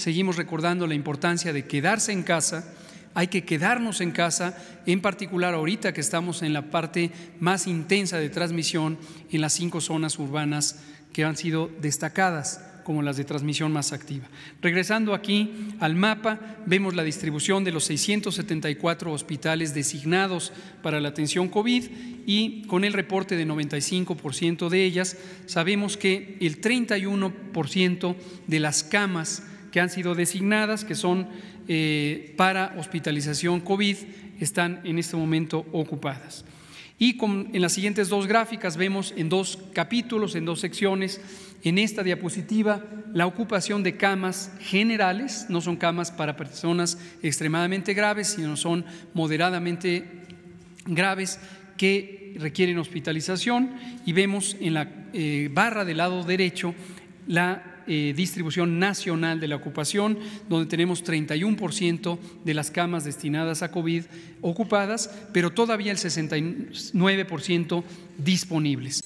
seguimos recordando la importancia de quedarse en casa. Hay que quedarnos en casa, en particular ahorita que estamos en la parte más intensa de transmisión en las cinco zonas urbanas que han sido destacadas como las de transmisión más activa. Regresando aquí al mapa, vemos la distribución de los 674 hospitales designados para la atención COVID y con el reporte de 95% de ellas, sabemos que el 31% de las camas que han sido designadas, que son eh, para hospitalización COVID, están en este momento ocupadas. Y en las siguientes dos gráficas vemos en dos capítulos, en dos secciones, en esta diapositiva, la ocupación de camas generales, no son camas para personas extremadamente graves, sino son moderadamente graves que requieren hospitalización. Y vemos en la eh, barra del lado derecho la eh, distribución nacional de la ocupación, donde tenemos 31% de las camas destinadas a COVID ocupadas, pero todavía el 69% disponibles.